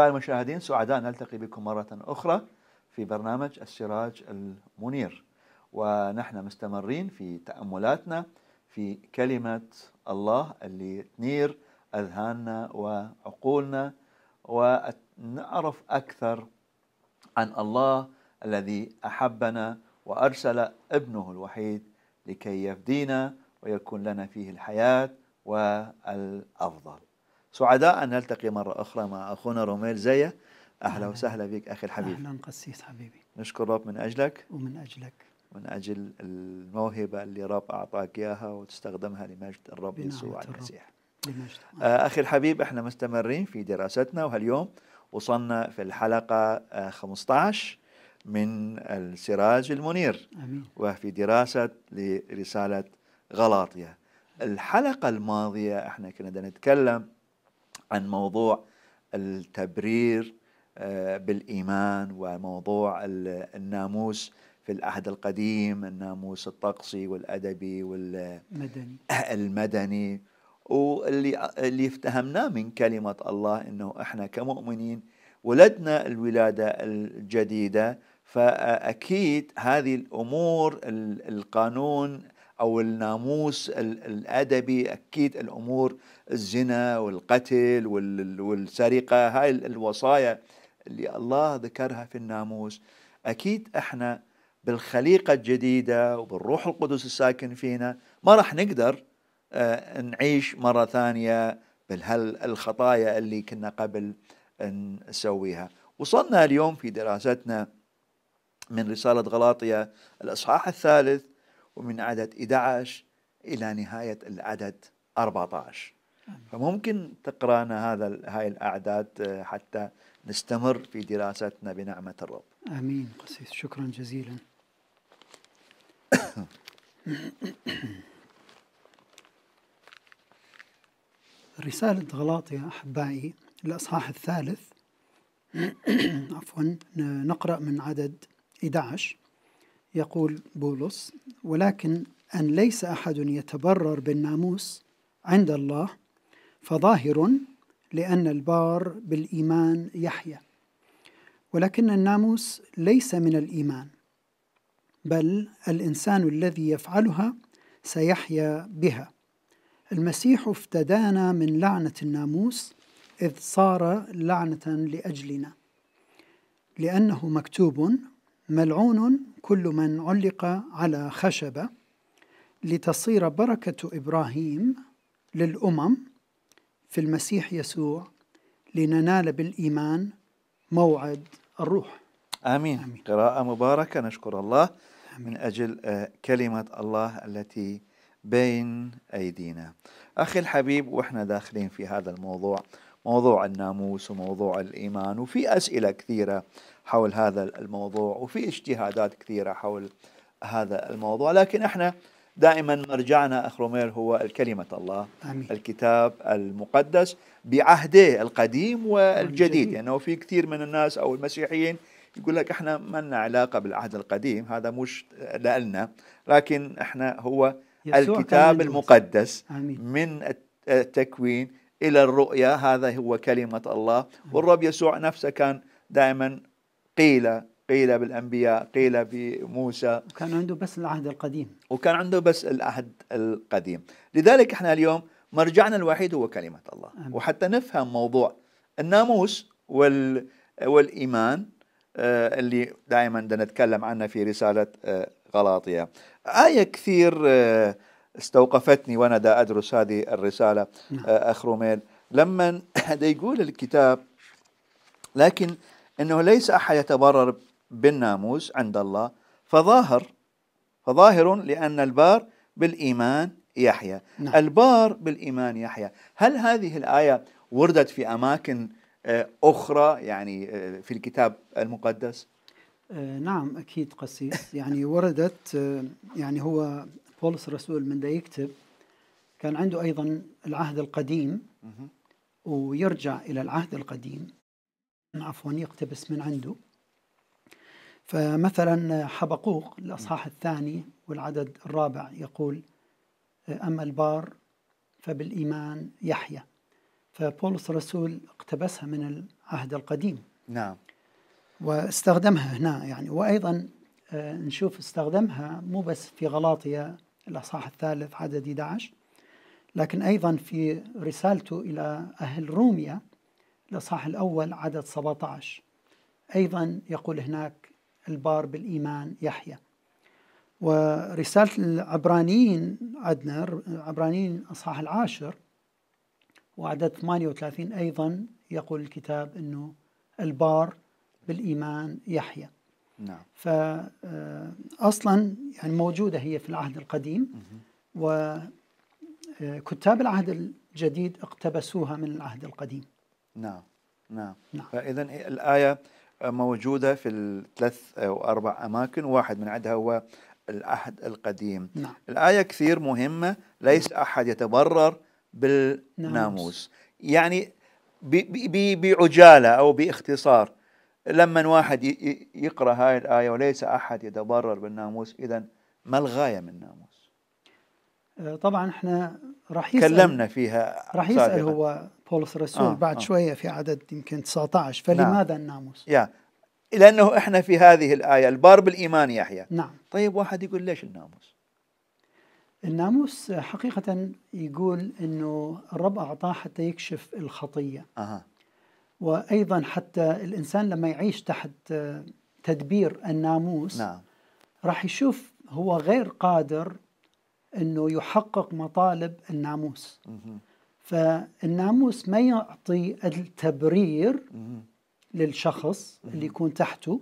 أحبائي المشاهدين سعداء نلتقي بكم مرة أخرى في برنامج السراج المنير ونحن مستمرين في تأملاتنا في كلمة الله اللي تنير أذهاننا وعقولنا ونعرف أكثر عن الله الذي أحبنا وأرسل ابنه الوحيد لكي يفدينا ويكون لنا فيه الحياة والأفضل سعداء أن نلتقي مرة أخرى مع أخونا روميل زية أهلا وسهلا بك أخي الحبيب أهلا قسيس حبيبي نشكر رب من أجلك ومن أجلك من أجل الموهبة اللي رب أعطاك إياها وتستخدمها لمجد الرب يسوع المسيح آه، أخي الحبيب إحنا مستمرين في دراستنا وهاليوم وصلنا في الحلقة 15 آه، من السراج المنير أمين. وفي دراسة لرسالة غلاطية الحلقة الماضية احنا كنا نتكلم عن موضوع التبرير آه، بالإيمان وموضوع الناموس في العهد القديم الناموس الطقسي والأدبي والمدني المدني واللي اللي افتهمناه من كلمة الله أنه إحنا كمؤمنين ولدنا الولادة الجديدة فأكيد هذه الأمور القانون او الناموس الادبي اكيد الامور الزنا والقتل والسرقه هاي الوصايا اللي الله ذكرها في الناموس اكيد احنا بالخليقه الجديده وبالروح القدس الساكن فينا ما راح نقدر آه، نعيش مره ثانيه بالخطايا اللي كنا قبل نسويها وصلنا اليوم في دراستنا من رساله غلاطيا الاصحاح الثالث ومن عدد 11 إلى نهاية العدد 14 فممكن تقرانا هذا هاي الأعداد آه، حتى نستمر في دراستنا بنعمة الرب آمين قسيس شكرا جزيلا رسالة غلاطية أحبائي الأصحاح الثالث عفوا نقرأ من عدد 11 يقول بولس ولكن أن ليس أحد يتبرر بالناموس عند الله فظاهر لأن البار بالإيمان يحيا ولكن الناموس ليس من الإيمان بل الإنسان الذي يفعلها سيحيا بها المسيح افتدانا من لعنة الناموس إذ صار لعنة لأجلنا لأنه مكتوب ملعون كل من علق على خشبة لتصير بركة إبراهيم للأمم في المسيح يسوع لننال بالإيمان موعد الروح آمين, آمين. قراءة مباركة نشكر الله آمين. من أجل آه، كلمة الله التي بين أيدينا أخي الحبيب وإحنا داخلين في هذا الموضوع موضوع الناموس وموضوع الإيمان وفي أسئلة كثيرة حول هذا الموضوع وفي اجتهادات كثيرة حول هذا الموضوع لكن احنا دائما مرجعنا أخ رومير هو الكلمة الله آمين. الكتاب المقدس بعهده القديم والجديد لأنه يعني في كثير من الناس أو المسيحيين يقول لك احنا ما لنا علاقة بالعهد القديم هذا مش لنا لكن احنا هو الكتاب المقدس آمين. من التكوين إلى الرؤيا هذا هو كلمة الله والرب يسوع نفسه كان دائما قيل قيل بالانبياء قيل بموسى كان عنده بس العهد القديم وكان عنده بس العهد القديم لذلك احنا اليوم مرجعنا الوحيد هو كلمه الله أمين. وحتى نفهم موضوع الناموس وال والايمان آه، اللي دائما بدنا نتكلم عنه في رساله آه، غلاطية آية كثير آه، استوقفتني وأنا دا أدرس هذه الرسالة نعم. أخ روميل لما دا يقول الكتاب لكن أنه ليس أحد يتبرر بالناموس عند الله فظاهر فظاهر لأن البار بالإيمان يحيى نعم. البار بالإيمان يحيى هل هذه الآية وردت في أماكن آه، أخرى يعني آه، في الكتاب المقدس؟ آه، نعم أكيد قسيس يعني وردت يعني هو بولس الرسول من دا يكتب كان عنده أيضا العهد القديم ويرجع إلى العهد القديم عفوا يقتبس من عنده فمثلا حبقوق الأصحاح الثاني والعدد الرابع يقول أما البار فبالإيمان يحيى فبولس الرسول اقتبسها من العهد القديم نعم واستخدمها هنا يعني وأيضا آه، نشوف استخدمها مو بس في غلاطيا الأصحاح الثالث عدد 11 لكن أيضا في رسالته إلى أهل روميا الإصحاح الأول عدد 17 أيضا يقول هناك البار بالإيمان يحيى ورسالة العبرانيين عدنا عبرانيين الاصحاح العاشر وعدد 38 أيضا يقول الكتاب أنه البار بالإيمان يحيى نعم فأصلا آه، يعني موجودة هي في العهد القديم وكتاب آه، العهد الجديد اقتبسوها من العهد القديم نعم نعم, نعم. فإذا إيه، الآية آه، موجودة في الثلاث أو آه، أربع أماكن واحد من عندها هو العهد القديم نعم. الآية كثير مهمة ليس أحد يتبرر بالناموس نعم. يعني بعجالة أو باختصار لما واحد يقرأ هاي الآية وليس أحد يتبرر بالناموس إذا ما الغاية من الناموس آه، طبعا احنا راح يسأل كلمنا فيها راح يسأل هو بولس الرسول آه بعد آه شوية في عدد يمكن 19 نعم. فلماذا نعم. الناموس؟ يا لأنه احنا في هذه الآية البار بالإيمان يحيى نعم طيب واحد يقول ليش الناموس؟ الناموس حقيقة يقول أنه الرب أعطاه حتى يكشف الخطية أه. وأيضا حتى الإنسان لما يعيش تحت تدبير الناموس نعم. راح يشوف هو غير قادر انه يحقق مطالب الناموس فالناموس ما يعطي التبرير للشخص اللي يكون تحته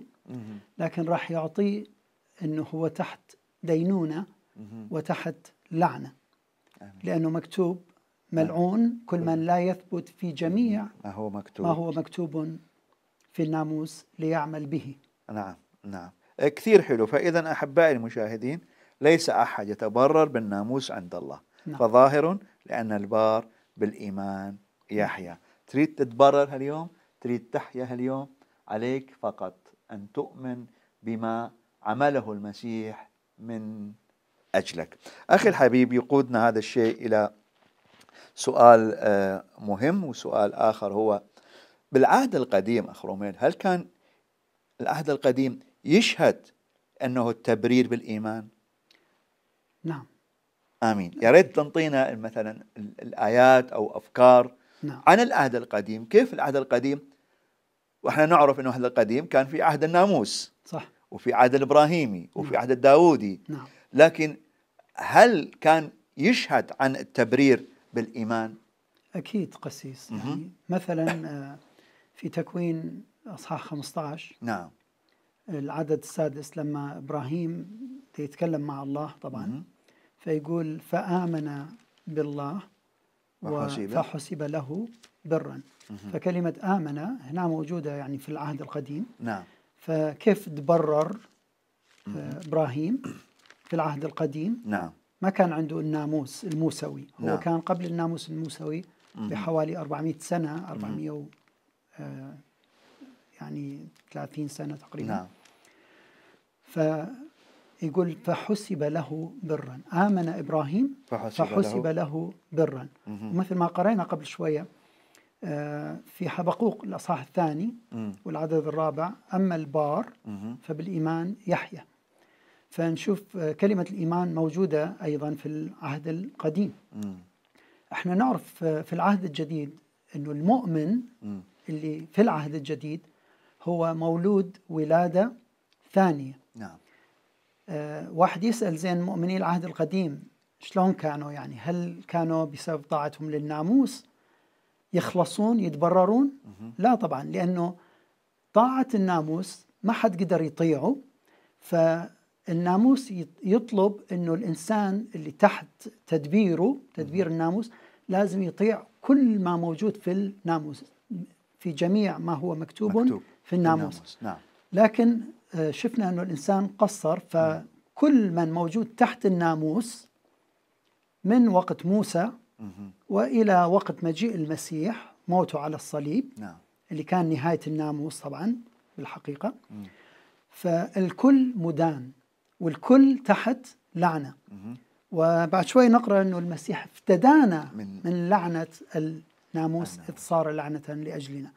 لكن راح يعطيه انه هو تحت دينونه وتحت لعنه لانه مكتوب ملعون كل من لا يثبت في جميع ما هو مكتوب ما هو مكتوب في الناموس ليعمل به نعم نعم آه، كثير حلو فاذا احبائي المشاهدين ليس أحد يتبرر بالناموس عند الله نعم. فظاهر لأن البار بالإيمان يحيا تريد تتبرر هاليوم تريد تحيا هاليوم عليك فقط أن تؤمن بما عمله المسيح من أجلك أخي الحبيب يقودنا هذا الشيء إلى سؤال آه، مهم وسؤال آخر هو بالعهد القديم أخ روميل هل كان العهد القديم يشهد أنه التبرير بالإيمان؟ نعم امين نعم. يا ريت تنطينا مثلا الايات او افكار نعم. عن العهد القديم كيف العهد القديم واحنا نعرف انه العهد القديم كان في عهد الناموس صح وفي عهد الابراهيمي وفي نعم. عهد الداوودي نعم. لكن هل كان يشهد عن التبرير بالايمان اكيد قسيس يعني مثلا آه، في تكوين اصحاح 15 نعم العدد السادس لما ابراهيم يتكلم مع الله طبعا فيقول فآمن بالله فحسب له برا فكلمة آمن هنا موجودة يعني في العهد القديم نعم فكيف تبرر إبراهيم في العهد القديم نعم ما كان عنده الناموس الموسوي هو نعم. كان قبل الناموس الموسوي بحوالي 400 سنة 400 و آه، يعني 30 سنة تقريبا نعم يقول فحسب له برا آمن إبراهيم فحسب, فحسب له, له برا ومثل ما قرأنا قبل شوية آه، في حبقوق الأصحاح الثاني والعدد الرابع أما البار فبالإيمان يحيى فنشوف آه، كلمة الإيمان موجودة أيضا في العهد القديم احنا نعرف آه، في العهد الجديد أنه المؤمن اللي في العهد الجديد هو مولود ولادة ثانية نعم آه، واحد يسأل زين مؤمني العهد القديم شلون كانوا يعني هل كانوا بسبب طاعتهم للناموس يخلصون يتبررون لا طبعا لأنه طاعة الناموس ما حد قدر يطيعه فالناموس يطلب أنه الإنسان اللي تحت تدبيره تدبير الناموس لازم يطيع كل ما موجود في الناموس في جميع ما هو مكتوب, مكتوب في الناموس, الناموس. نعم. لكن آه، شفنا أنه الإنسان قصر فكل من موجود تحت الناموس من وقت موسى وإلى وقت مجيء المسيح موته على الصليب نعم. اللي كان نهاية الناموس طبعا بالحقيقة فالكل مدان والكل تحت لعنة وبعد شوي نقرأ أنه المسيح افتدانا من, من لعنة الناموس إذ صار لعنة لأجلنا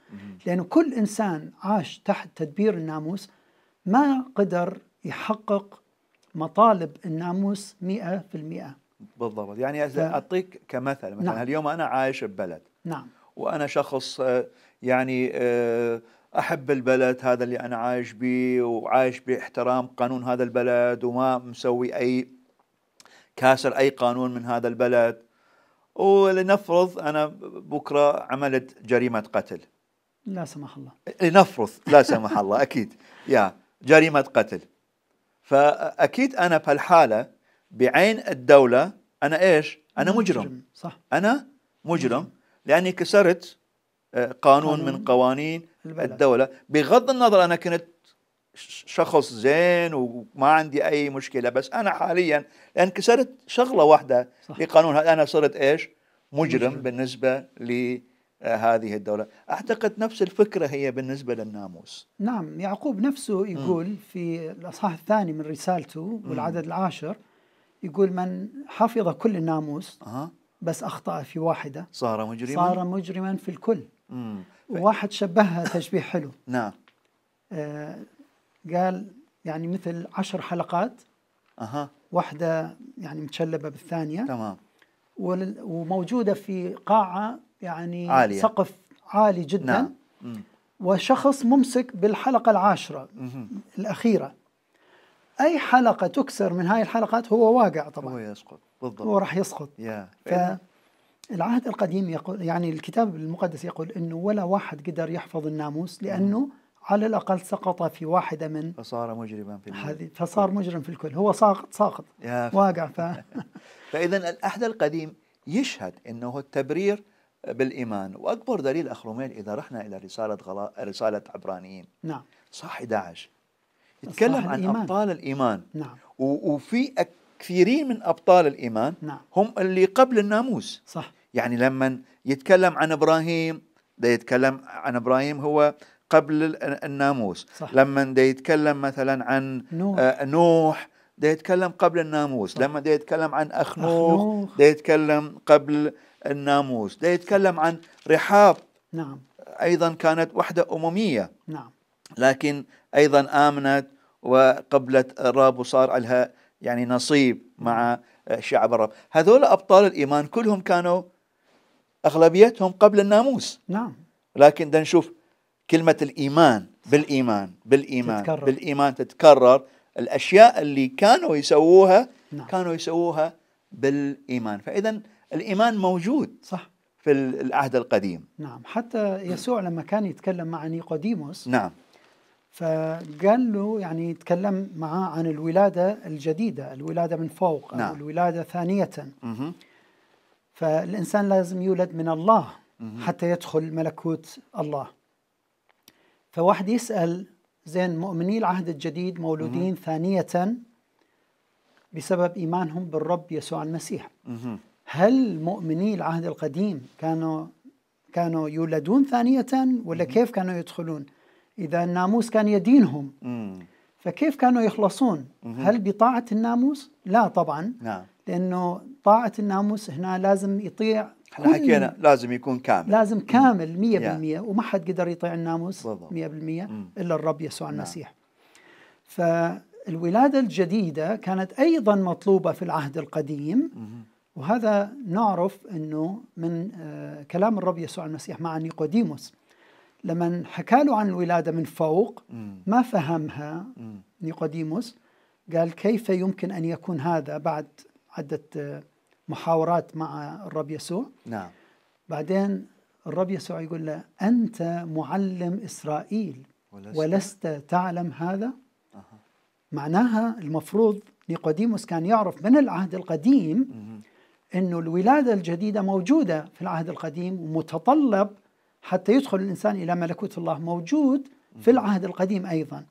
لأنه كل إنسان عاش تحت تدبير الناموس ما قدر يحقق مطالب الناموس 100% بالضبط يعني ف... أعطيك كمثل مثلا نعم. اليوم أنا عايش ببلد نعم وأنا شخص آه، يعني آه، أحب البلد هذا اللي أنا عايش به وعايش باحترام قانون هذا البلد وما مسوي أي كاسر أي قانون من هذا البلد ولنفرض أنا بكرة عملت جريمة قتل لا سمح الله لنفرض لا سمح الله أكيد يا جريمة قتل فأكيد أنا بهالحالة بعين الدولة أنا إيش؟ أنا مجرم صح أنا مجرم لأني كسرت آه، قانون من قوانين الدولة بغض النظر أنا كنت شخص زين وما عندي أي مشكلة بس أنا حاليا لأن كسرت شغلة واحدة في هذا أنا صرت إيش مجرم, مجرم. بالنسبة لي هذه الدولة أعتقد نفس الفكرة هي بالنسبة للناموس نعم يعقوب نفسه يقول م. في الأصحاح الثاني من رسالته والعدد العاشر يقول من حفظ كل الناموس أه. بس أخطأ في واحدة صار مجرما صار مجرما في الكل م. ف... واحد شبهها تشبيه حلو نعم آه قال يعني مثل عشر حلقات أها واحدة يعني متشلبة بالثانية تمام وموجودة في قاعة يعني عالية. سقف عالي جدا نعم. وشخص ممسك بالحلقة العاشرة الأخيرة أي حلقة تكسر من هاي الحلقات هو واقع طبعا هو يسقط بالضبط هو راح يسقط yeah. فالعهد القديم يقول يعني الكتاب المقدس يقول أنه ولا واحد قدر يحفظ الناموس لأنه على الأقل سقط في واحدة من فصار مجرما في هذه فصار مجرم في الكل هو ساقط ساقط واقع ف... فإذا العهد القديم يشهد أنه التبرير بالإيمان وأكبر دليل أخرومين إذا رحنا إلى رسالة غلا... رسالة عبرانيين نعم صح 11 يتكلم عن الإيمان. أبطال الإيمان نعم و... وفي كثيرين من أبطال الإيمان نعم. هم اللي قبل الناموس صح يعني لما يتكلم عن إبراهيم ده يتكلم عن إبراهيم هو قبل الناموس صح. لما ده يتكلم مثلا عن نوح, آه نوح ده يتكلم قبل الناموس صح. لما ده يتكلم عن أخنوخ, أخنوخ. ده يتكلم قبل الناموس ده يتكلم عن رحاب نعم أيضا كانت وحدة أممية نعم لكن أيضا آمنت وقبلت الرب وصار لها يعني نصيب مع شعب الرب هذول أبطال الإيمان كلهم كانوا أغلبيتهم قبل الناموس نعم لكن ده نشوف كلمة الإيمان بالإيمان بالإيمان تتكرر. بالإيمان تتكرر الأشياء اللي كانوا يسووها نعم. كانوا يسووها بالإيمان فإذا الإيمان موجود صح في العهد القديم نعم حتى يسوع لما كان يتكلم مع نيقوديموس نعم فقال له يعني تكلم معاه عن الولادة الجديدة الولادة من فوق أو نعم. الولادة ثانية مه. فالإنسان لازم يولد من الله حتى يدخل ملكوت الله فواحد يسأل زين مؤمني العهد الجديد مولودين مه. ثانية بسبب إيمانهم بالرب يسوع المسيح مه. هل مؤمني العهد القديم كانوا كانوا يولدون ثانية ولا كيف كانوا يدخلون؟ إذا الناموس كان يدينهم فكيف كانوا يخلصون؟ هل بطاعة الناموس؟ لا طبعا نعم لأنه طاعة الناموس هنا لازم يطيع احنا حكينا لازم يكون كامل لازم كامل 100% وما حد قدر يطيع الناموس 100% إلا الرب يسوع نعم. المسيح فالولادة الجديدة كانت أيضا مطلوبة في العهد القديم وهذا نعرف أنه من آه، كلام الرب يسوع المسيح مع نيقوديموس لما حكى له عن الولادة من فوق ما فهمها نيقوديموس قال كيف يمكن أن يكون هذا بعد عدة آه، محاورات مع الرب يسوع نعم بعدين الرب يسوع يقول له أنت معلم إسرائيل ولست, ولست تعلم هذا أه. معناها المفروض نيقوديموس كان يعرف من العهد القديم مم. أنه الولادة الجديدة موجودة في العهد القديم ومتطلب حتى يدخل الإنسان إلى ملكوت الله موجود في العهد القديم أيضا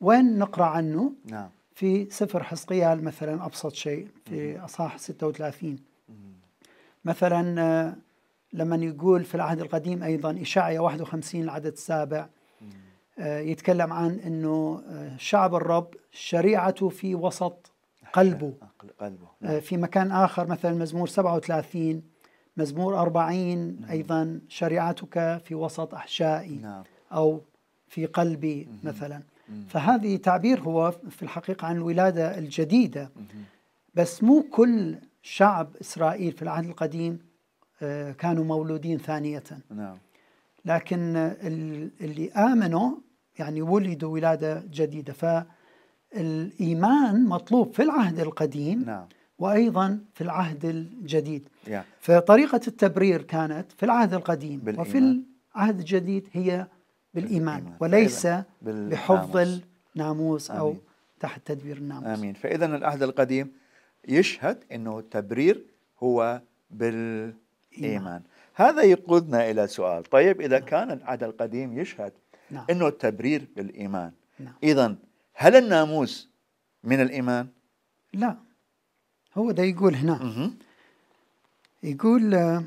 وين نقرأ عنه نعم. في سفر حزقيال مثلا أبسط شيء في أصحاح 36 مثلا آه، لما يقول في العهد القديم أيضا إشعيا 51 العدد السابع آه، يتكلم عن أنه آه، شعب الرب شريعته في وسط قلبه آه، قلبه آه، نعم. في مكان آخر مثلا مزمور 37 مزمور 40 نعم. أيضا شريعتك في وسط أحشائي نعم. أو في قلبي مثلا فهذه تعبير هو في الحقيقة عن الولادة الجديدة بس مو كل شعب إسرائيل في العهد القديم آه، كانوا مولودين ثانية نعم لكن اللي آمنوا يعني ولدوا ولادة جديدة ف الإيمان مطلوب في العهد القديم نعم. وأيضا في العهد الجديد yeah. فطريقة التبرير كانت في العهد القديم بالإيمان. وفي العهد الجديد هي بالإيمان, بالإيمان. وليس بحفظ الناموس أو آمين. تحت تدبير الناموس آمين فإذا العهد القديم يشهد أنه التبرير هو بالإيمان إيمان. هذا يقودنا إلى سؤال طيب إذا نعم. كان العهد القديم يشهد نعم. أنه التبرير بالإيمان نعم. إذا هل الناموس من الإيمان؟ لا هو ده يقول هنا مه. يقول آه،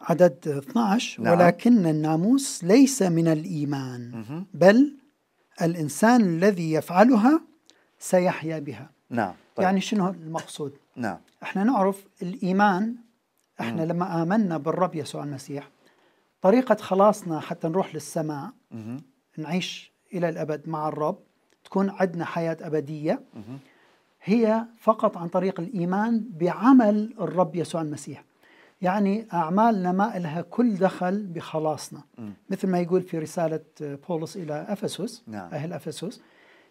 عدد 12 نعم. ولكن الناموس ليس من الإيمان مه. بل الإنسان الذي يفعلها سيحيا بها نعم طيب. يعني شنو المقصود؟ نعم احنا نعرف الإيمان احنا مه. لما آمنا بالرب يسوع المسيح طريقة خلاصنا حتى نروح للسماء مه. نعيش إلى الأبد مع الرب تكون عندنا حياة أبدية هي فقط عن طريق الإيمان بعمل الرب يسوع المسيح يعني أعمالنا ما إلها كل دخل بخلاصنا مثل ما يقول في رسالة بولس إلى أفسس نعم. أهل أفسس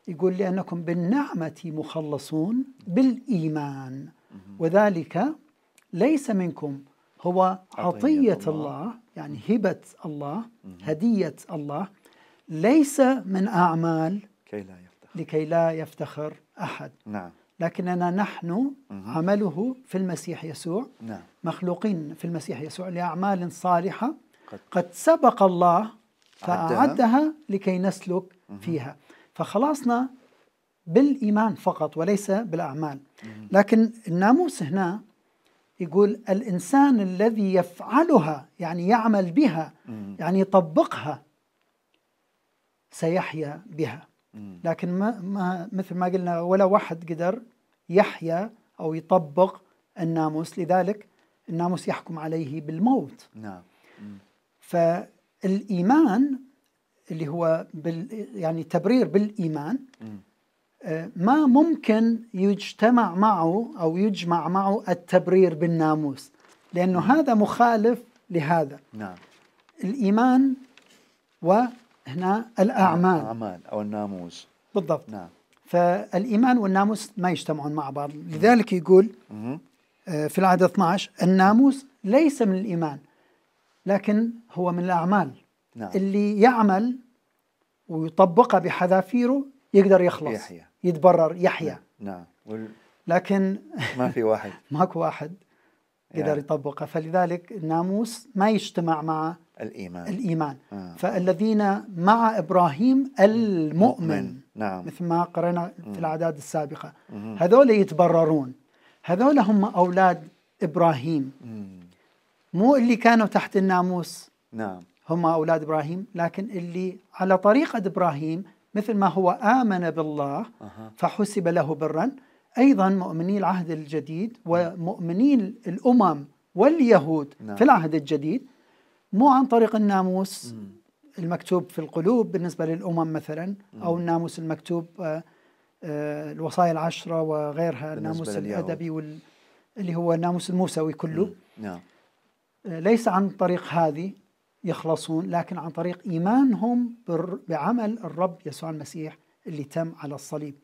يقول لأنكم بالنعمة مخلصون بالإيمان وذلك ليس منكم هو عطية الله. الله يعني هبة الله هدية الله ليس من أعمال كي لا لكي لا يفتخر أحد نعم لكننا نحن عمله في المسيح يسوع نعم. مخلوقين في المسيح يسوع لأعمال صالحة قد, قد سبق الله فأعدها لكي نسلك فيها فخلاصنا بالإيمان فقط وليس بالأعمال لكن الناموس هنا يقول الإنسان الذي يفعلها يعني يعمل بها يعني يطبقها سيحيا بها لكن ما, ما مثل ما قلنا ولا واحد قدر يحيا أو يطبق الناموس لذلك الناموس يحكم عليه بالموت نعم فالإيمان اللي هو بال يعني تبرير بالإيمان آه، ما ممكن يجتمع معه أو يجمع معه التبرير بالناموس لأنه هذا مخالف لهذا نعم الإيمان و هنا الأعمال الأعمال أو الناموس بالضبط نعم فالإيمان والناموس ما يجتمعون مع بعض لذلك يقول آه، في العدد 12 الناموس ليس من الإيمان لكن هو من الأعمال نعم. اللي يعمل ويطبقها بحذافيره يقدر يخلص يحيا. يتبرر يحيا نعم, نعم. وال... لكن ما في واحد ماكو واحد يقدر يعني. يطبقها فلذلك الناموس ما يجتمع مع الإيمان الإيمان آه. فالذين مع إبراهيم المؤمن نعم. مثل ما قرأنا في الأعداد السابقة هذول يتبررون هذول هم أولاد إبراهيم مم. مو اللي كانوا تحت الناموس نعم هم أولاد إبراهيم لكن اللي على طريقة إبراهيم مثل ما هو آمن بالله أه. فحسب له برا أيضا مؤمني العهد الجديد ومؤمني الأمم واليهود نعم. في العهد الجديد مو عن طريق الناموس المكتوب في القلوب بالنسبة للأمم مثلا أو الناموس المكتوب آه، آه، الوصايا العشرة وغيرها الناموس الأدبي اللي هو الناموس الموسوي كله نعم آه، ليس عن طريق هذه يخلصون لكن عن طريق إيمانهم بعمل الرب يسوع المسيح اللي تم على الصليب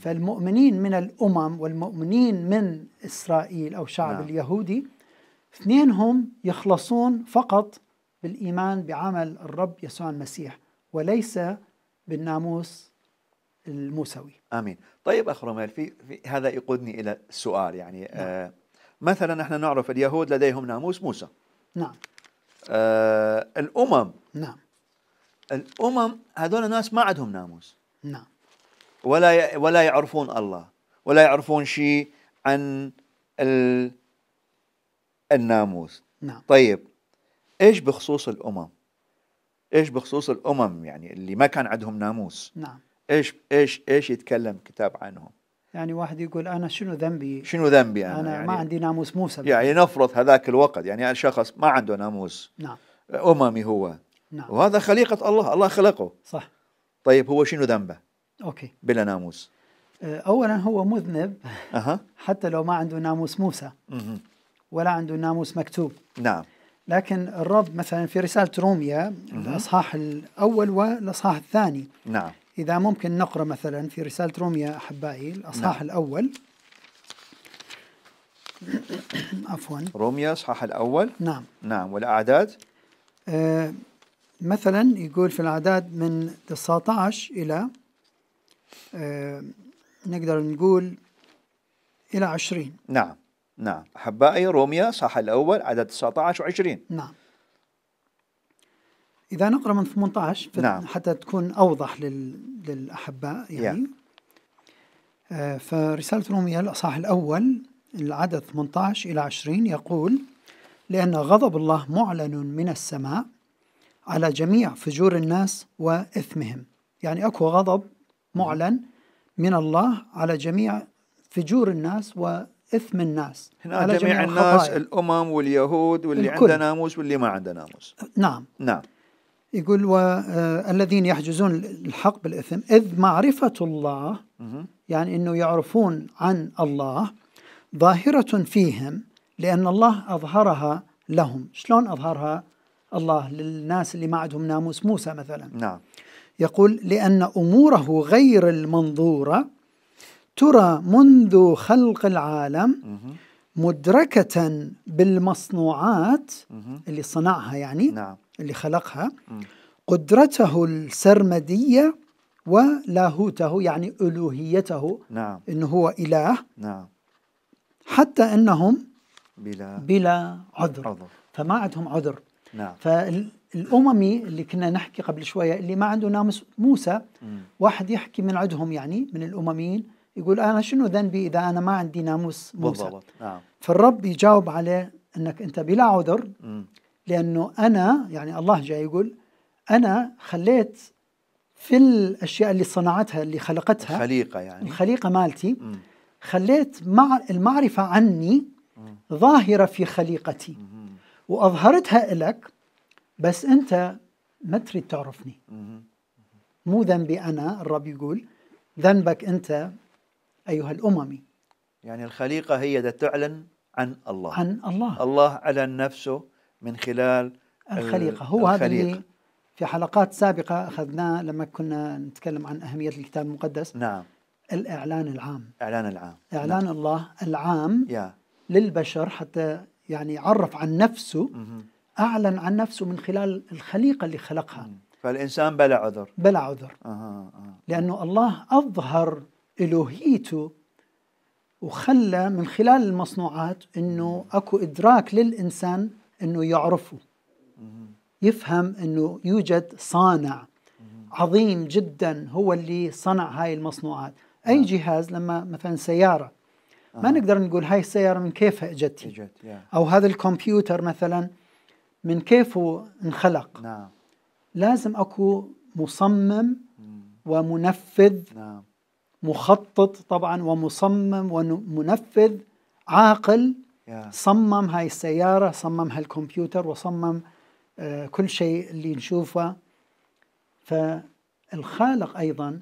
فالمؤمنين من الأمم والمؤمنين من إسرائيل أو شعب نعم. اليهودي اثنينهم يخلصون فقط بالإيمان بعمل الرب يسوع المسيح وليس بالناموس الموسوي آمين طيب أخ رمال في, في هذا يقودني إلى سؤال يعني نعم. آه مثلا نحن نعرف اليهود لديهم ناموس موسى نعم آه الأمم نعم الأمم هذول الناس ما عندهم ناموس نعم ولا ولا يعرفون الله ولا يعرفون شيء عن ال الناموس نعم. طيب ايش بخصوص الامم ايش بخصوص الامم يعني اللي ما كان عندهم ناموس نعم ايش ايش ايش يتكلم كتاب عنهم يعني واحد يقول انا شنو ذنبي شنو ذنبي انا, أنا يعني ما عندي ناموس موسى يعني نفرض هذاك الوقت يعني شخص ما عنده ناموس نعم اممي هو نعم وهذا خليقه الله الله خلقه صح طيب هو شنو ذنبه اوكي بلا ناموس أه، اولا هو مذنب أه. حتى لو ما عنده ناموس موسى ولا عنده ناموس مكتوب نعم لكن الرب مثلا في رسالة روميا الأصحاح الأول والأصحاح الثاني نعم إذا ممكن نقرأ مثلا في رسالة روميا أحبائي الأصحاح نعم. الأول عفوا روميا الأصحاح الأول نعم نعم والأعداد آه مثلا يقول في الأعداد من 19 إلى آه نقدر نقول إلى 20 نعم نعم أحبائي روميا صح الأول عدد 19 و20 نعم إذا نقرأ من 18 نعم. حتى تكون أوضح لل... للأحباء يعني yeah. آه فرسالة روميا الأصحاح الأول العدد 18 إلى 20 يقول لأن غضب الله معلن من السماء على جميع فجور الناس وإثمهم يعني أكو غضب معلن من الله على جميع فجور الناس وإثمهم إثم الناس هنا على جميع, جميع الناس الأمم واليهود واللي الكل. عنده ناموس واللي ما عنده ناموس نعم نعم يقول والذين آه، يحجزون الحق بالإثم إذ معرفة الله يعني أنه يعرفون عن الله ظاهرة فيهم لأن الله أظهرها لهم شلون أظهرها الله للناس اللي ما عندهم ناموس موسى مثلا نعم يقول لأن أموره غير المنظورة ترى منذ خلق العالم مدركة بالمصنوعات اللي صنعها يعني نعم. اللي خلقها قدرته السرمدية ولاهوته يعني ألوهيته نعم. إنه هو إله نعم. حتى أنهم بلا, بلا عذر. فما عندهم عذر نعم. فالأممي اللي كنا نحكي قبل شوية اللي ما عنده ناموس موسى واحد يحكي من عندهم يعني من الأمميين يقول انا شنو ذنبي اذا انا ما عندي ناموس موسى بالضبط نعم فالرب يجاوب عليه انك انت بلا عذر لانه انا يعني الله جاي يقول انا خليت في الاشياء اللي صنعتها اللي خلقتها الخليقه يعني الخليقه مالتي م. خليت مع المعرفه عني ظاهره في خليقتي واظهرتها لك بس انت ما تريد تعرفني مو ذنبي انا الرب يقول ذنبك انت أيها الأمم يعني الخليقة هي التي تعلن عن الله عن الله الله أعلن نفسه من خلال الخليقة هو هذا في حلقات سابقة أخذناه لما كنا نتكلم عن أهمية الكتاب المقدس نعم الإعلان العام إعلان العام إعلان نعم. الله العام يا. للبشر حتى يعني عرف عن نفسه مه. أعلن عن نفسه من خلال الخليقة اللي خلقها مه. فالإنسان بلا عذر بلا عذر أه. أه. لأنه الله أظهر الوهيته وخلى من خلال المصنوعات انه اكو ادراك للانسان انه يعرفه يفهم انه يوجد صانع عظيم جدا هو اللي صنع هاي المصنوعات اي نعم. جهاز لما مثلا سياره ما آه. نقدر نقول هاي السياره من كيفها اجت اجت او هذا الكمبيوتر مثلا من كيفه انخلق نعم. لازم اكو مصمم ومنفذ نعم. مخطط طبعا ومصمم ومنفذ عاقل صمم هاي السيارة صمم هالكمبيوتر وصمم آه، كل شيء اللي نشوفه فالخالق أيضا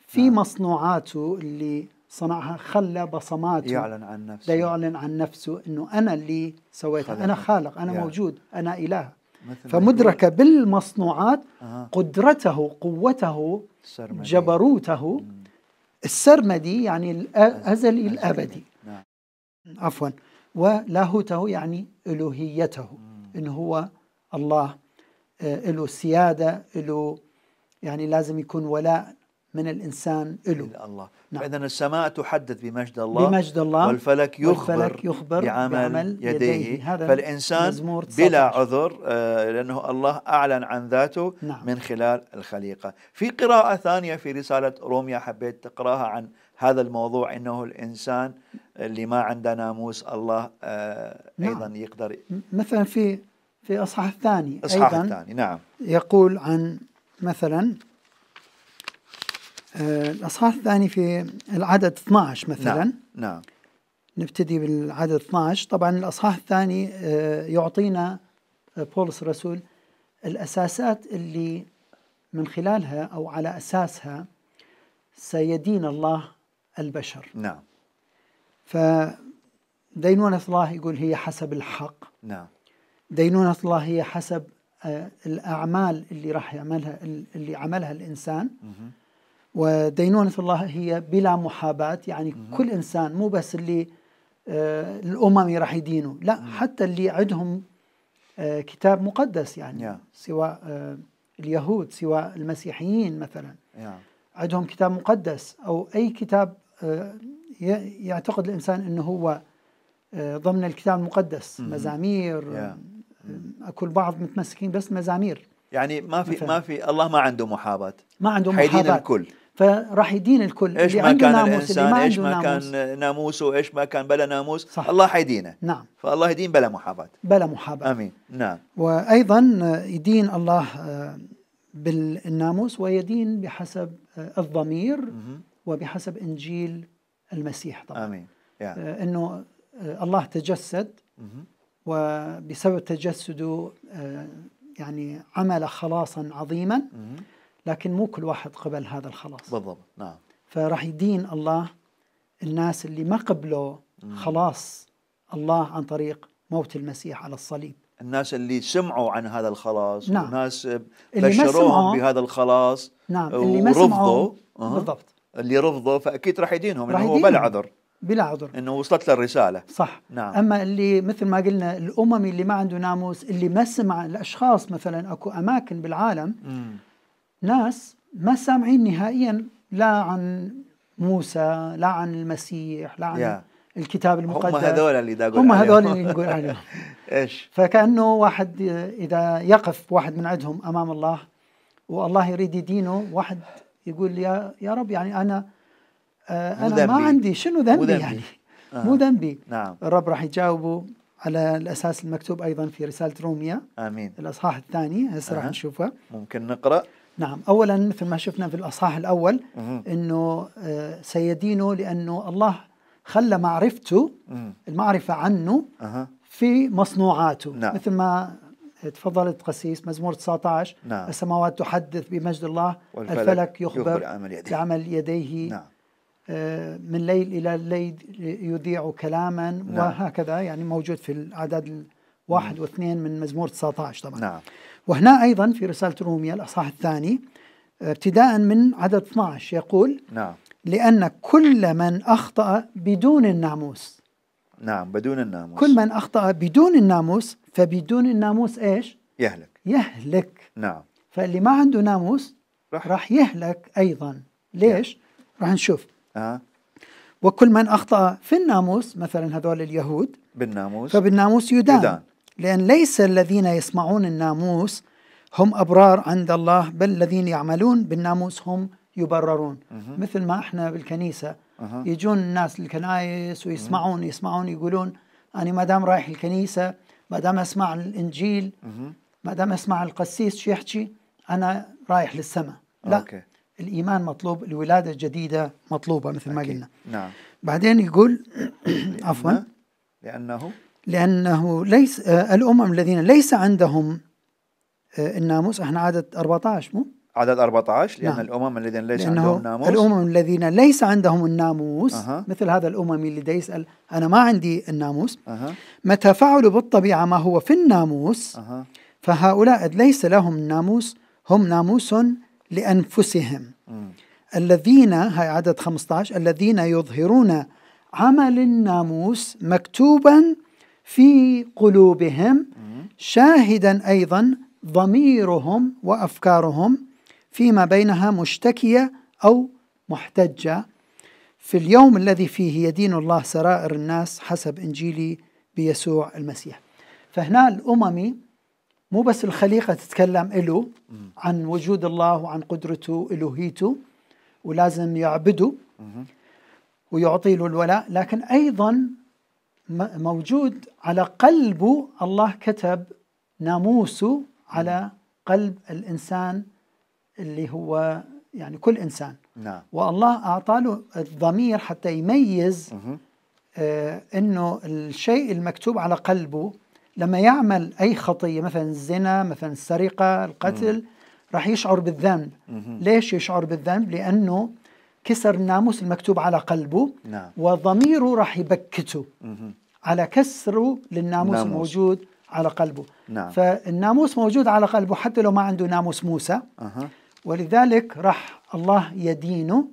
في نعم. مصنوعاته اللي صنعها خلى بصماته يعلن عن نفسه ده يعلن عن نفسه انه انا اللي سويتها انا خالق انا موجود انا اله فمدركه بالمصنوعات قدرته قوته جبروته مم. السرمدي يعني الأزلي نعم. الأبدي نعم. عفوا ولاهوته يعني ألوهيته إن هو الله له آه، سيادة له يعني لازم يكون ولاء من الإنسان له الله نعم. فإذا السماء تحدث بمجد الله بمجد الله والفلك يخبر, والفلك يخبر بعمل, بعمل يديه, يديه. هذا فالإنسان بلا عذر آه، لأنه الله أعلن عن ذاته نعم. من خلال الخليقة في قراءة ثانية في رسالة روميا حبيت تقرأها عن هذا الموضوع انه الانسان اللي ما عنده ناموس الله آه، ايضا نعم. يقدر مثلا في في اصحاح الثاني اصحاح الثاني نعم يقول عن مثلا آه، الأصحاح الثاني في العدد 12 مثلا نعم, نعم. نبتدي بالعدد 12 طبعا الأصحاح الثاني آه، يعطينا آه، بولس الرسول الأساسات اللي من خلالها أو على أساسها سيدين الله البشر نعم فدينونة الله يقول هي حسب الحق نعم دينونة الله هي حسب الأعمال اللي راح يعملها اللي عملها الإنسان مه. ودينونة الله هي بلا محاباة يعني مم. كل إنسان مو بس اللي آه الأمم راح يدينوا لا مم. حتى اللي عندهم آه كتاب مقدس يعني yeah. سواء آه اليهود سواء المسيحيين مثلا yeah. عندهم كتاب مقدس أو أي كتاب آه يعتقد الإنسان أنه هو آه ضمن الكتاب المقدس مم. مزامير yeah. آه، أكل بعض متمسكين بس مزامير يعني ما في مثلاً. ما في الله ما عنده محابات ما عنده محابات الكل فراح يدين الكل ايش ما كان الانسان ايش ما, كان ناموسه ايش ما كان بلا ناموس صح. الله حيدينه نعم فالله يدين بلا محاباه بلا محاباه امين نعم وايضا يدين الله آه، بالناموس ويدين بحسب آه، الضمير وبحسب انجيل المسيح طبعا امين يعني. انه الله تجسد وبسبب تجسده يعني عمل خلاصا عظيما لكن مو كل واحد قبل هذا الخلاص بالضبط نعم فراح يدين الله الناس اللي ما قبلوا خلاص الله عن طريق موت المسيح على الصليب الناس اللي سمعوا عن هذا الخلاص نعم. الناس بشروهم بهذا الخلاص نعم اللي ما سمعوا أه. بالضبط اللي رفضوا فاكيد راح يدينهم انه هو بلا عذر بلا عذر انه وصلت له الرساله صح نعم. اما اللي مثل ما قلنا الامم اللي ما عنده ناموس اللي ما سمع الاشخاص مثلا اكو اماكن بالعالم مم. ناس ما سامعين نهائيا لا عن موسى لا عن المسيح لا عن yeah. الكتاب المقدس هم هذول اللي دا هم هذول اللي نقول عليهم ايش فكانه واحد اذا يقف واحد من عندهم امام الله والله يريد يدينه واحد يقول يا يا رب يعني انا آه انا ما عندي شنو ذنبي يعني آه. مو ذنبي نعم. الرب راح يجاوبه على الاساس المكتوب ايضا في رساله روميا امين الاصحاح الثاني هسه آه. راح نشوفه ممكن نقرا نعم أولا مثل ما شفنا في الأصحاح الأول أنه آه، سيدينه لأنه الله خلى معرفته المعرفة عنه في مصنوعاته نعم. مثل ما تفضلت قسيس مزمور 19 نعم. السماوات تحدث بمجد الله والفلك الفلك يخبر بعمل يديه, بعمل يديه نعم. آه، من ليل إلى ليل يذيع كلاما نعم. وهكذا يعني موجود في الأعداد الواحد واثنين من مزمور 19 طبعا نعم وهنا أيضا في رسالة روميا الأصحاح الثاني ابتداء من عدد 12 يقول نعم لأن كل من أخطأ بدون الناموس نعم بدون الناموس كل من أخطأ بدون الناموس فبدون الناموس إيش؟ يهلك يهلك نعم فاللي ما عنده ناموس راح, راح يهلك أيضا ليش؟ راح نشوف آه. وكل من أخطأ في الناموس مثلا هذول اليهود بالناموس فبالناموس يدان, يدان. لأن ليس الذين يسمعون الناموس هم أبرار عند الله بل الذين يعملون بالناموس هم يبررون أه. مثل ما احنا بالكنيسة أه. يجون الناس للكنايس ويسمعون يسمعون يقولون أنا ما دام رايح الكنيسة ما دام أسمع الإنجيل أه. ما دام أسمع القسيس شو يحكي أنا رايح للسماء لا أوكي. الإيمان مطلوب الولادة الجديدة مطلوبة مثل أكيد. ما قلنا نعم. بعدين يقول عفوا لأنه لأنه ليس آه، الأمم الذين ليس عندهم آه، الناموس احنا عدد 14 مو؟ عدد 14 لأن نعم. الأمم الذين ليس عندهم ناموس الأمم الذين ليس عندهم الناموس أه. مثل هذا الأممي اللي يسأل أنا ما عندي الناموس أه. متى فعلوا بالطبيعة ما هو في الناموس أه. فهؤلاء ليس لهم ناموس هم ناموس لأنفسهم م. الذين هي عدد 15 الذين يظهرون عمل الناموس مكتوبا في قلوبهم شاهدا أيضا ضميرهم وأفكارهم فيما بينها مشتكية أو محتجة في اليوم الذي فيه يدين الله سرائر الناس حسب إنجيلي بيسوع المسيح فهنا الأممي مو بس الخليقة تتكلم إلو عن وجود الله وعن قدرته الوهيته ولازم يعبده ويعطي له الولاء لكن أيضا موجود على قلبه الله كتب ناموسه على قلب الإنسان اللي هو يعني كل إنسان نعم. والله أعطى له الضمير حتى يميز آه أنه الشيء المكتوب على قلبه لما يعمل أي خطية مثلا الزنا مثلا السرقة القتل راح يشعر بالذنب مه. ليش يشعر بالذنب؟ لأنه كسر الناموس المكتوب على قلبه نعم. وضميره راح يبكته مه. على كسره للناموس ناموس. الموجود على قلبه نعم. فالناموس موجود على قلبه حتى لو ما عنده ناموس موسى أه. ولذلك راح الله يدينه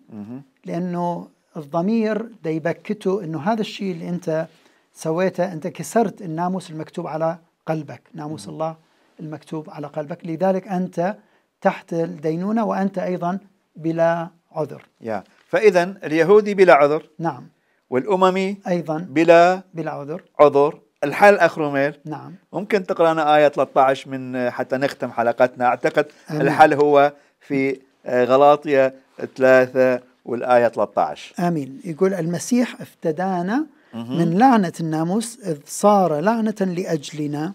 لأنه الضمير ده يبكته أنه هذا الشيء اللي أنت سويته أنت كسرت الناموس المكتوب على قلبك ناموس مه. الله المكتوب على قلبك لذلك أنت تحت الدينونة وأنت أيضا بلا عذر يا فإذا اليهودي بلا عذر نعم والأممي أيضا بلا بلا عذر عذر الحال الأخ ميل نعم ممكن تقرأنا آية 13 من حتى نختم حلقتنا أعتقد أمين. الحل هو في آه، غلاطية 3 والآية 13 آمين يقول المسيح افتدانا من لعنة الناموس إذ صار لعنة لأجلنا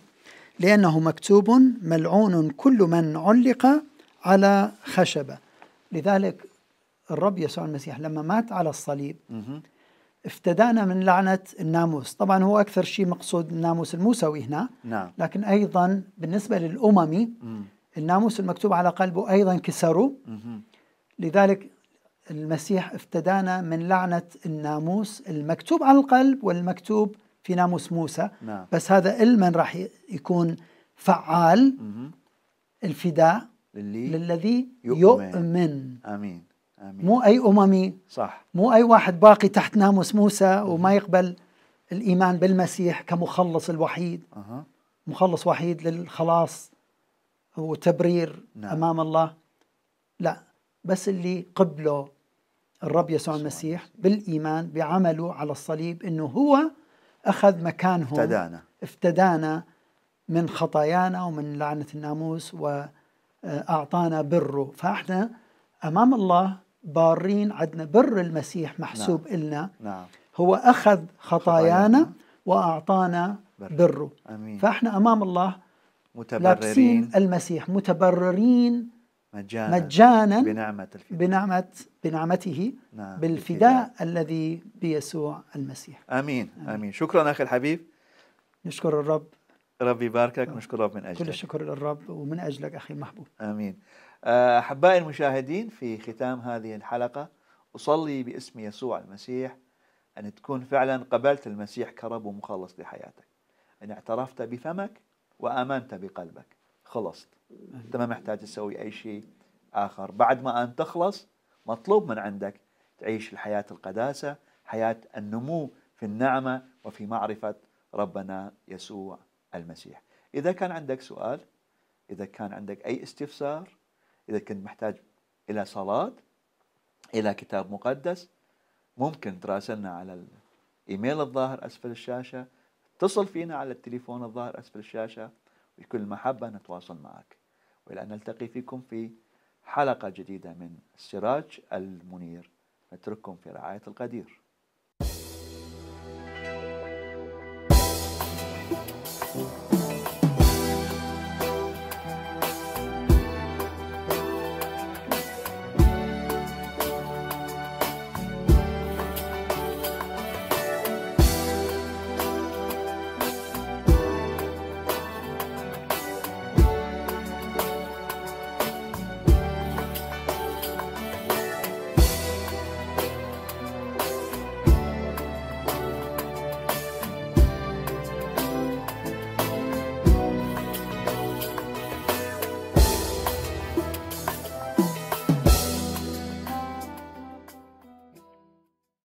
لأنه مكتوب ملعون كل من علق على خشبة لذلك الرب يسوع المسيح لما مات على الصليب افتدانا من لعنة الناموس طبعا هو أكثر شيء مقصود الناموس الموسوي هنا نعم. لكن أيضا بالنسبة للأممي الناموس المكتوب على قلبه أيضا كسروا لذلك المسيح افتدانا من لعنة الناموس المكتوب على القلب والمكتوب في ناموس موسى نعم. بس هذا المن راح يكون فعال مم. الفداء للي للذي يؤمن, يؤمن. آمين مو أي أممي صح مو أي واحد باقي تحت ناموس موسى وما يقبل الإيمان بالمسيح كمخلص الوحيد أه. مخلص وحيد للخلاص وتبرير نعم. أمام الله لا بس اللي قبله الرب يسوع المسيح بالإيمان بعمله على الصليب أنه هو أخذ مكانهم افتدانا افتدانا من خطايانا ومن لعنة الناموس وأعطانا بره فإحنا أمام الله بارين عندنا بر المسيح محسوب نعم. إلنا نعم. هو أخذ خطايانا وأعطانا بره, بره أمين. فإحنا أمام الله متبررين المسيح متبررين مجانا, مجانا بنعمة, الفداء. بنعمة بنعمته نعم. بالفداء الفداء. الذي بيسوع المسيح آمين. آمين آمين شكرا أخي الحبيب نشكر الرب ربي يباركك ونشكر الرب من أجلك كل الشكر للرب ومن أجلك أخي محبوب آمين أحبائي المشاهدين في ختام هذه الحلقة أصلي باسم يسوع المسيح أن تكون فعلا قبلت المسيح كرب ومخلص لحياتك أن اعترفت بفمك وآمنت بقلبك خلصت أنت ما محتاج تسوي أي شيء آخر بعد ما أن تخلص مطلوب من عندك تعيش الحياة القداسة حياة النمو في النعمة وفي معرفة ربنا يسوع المسيح إذا كان عندك سؤال إذا كان عندك أي استفسار إذا كنت محتاج إلى صلاة إلى كتاب مقدس ممكن تراسلنا على الإيميل الظاهر أسفل الشاشة اتصل فينا على التليفون الظاهر أسفل الشاشة بكل محبة نتواصل معك وإلى أن نلتقي فيكم في حلقة جديدة من السراج المنير نترككم في رعاية القدير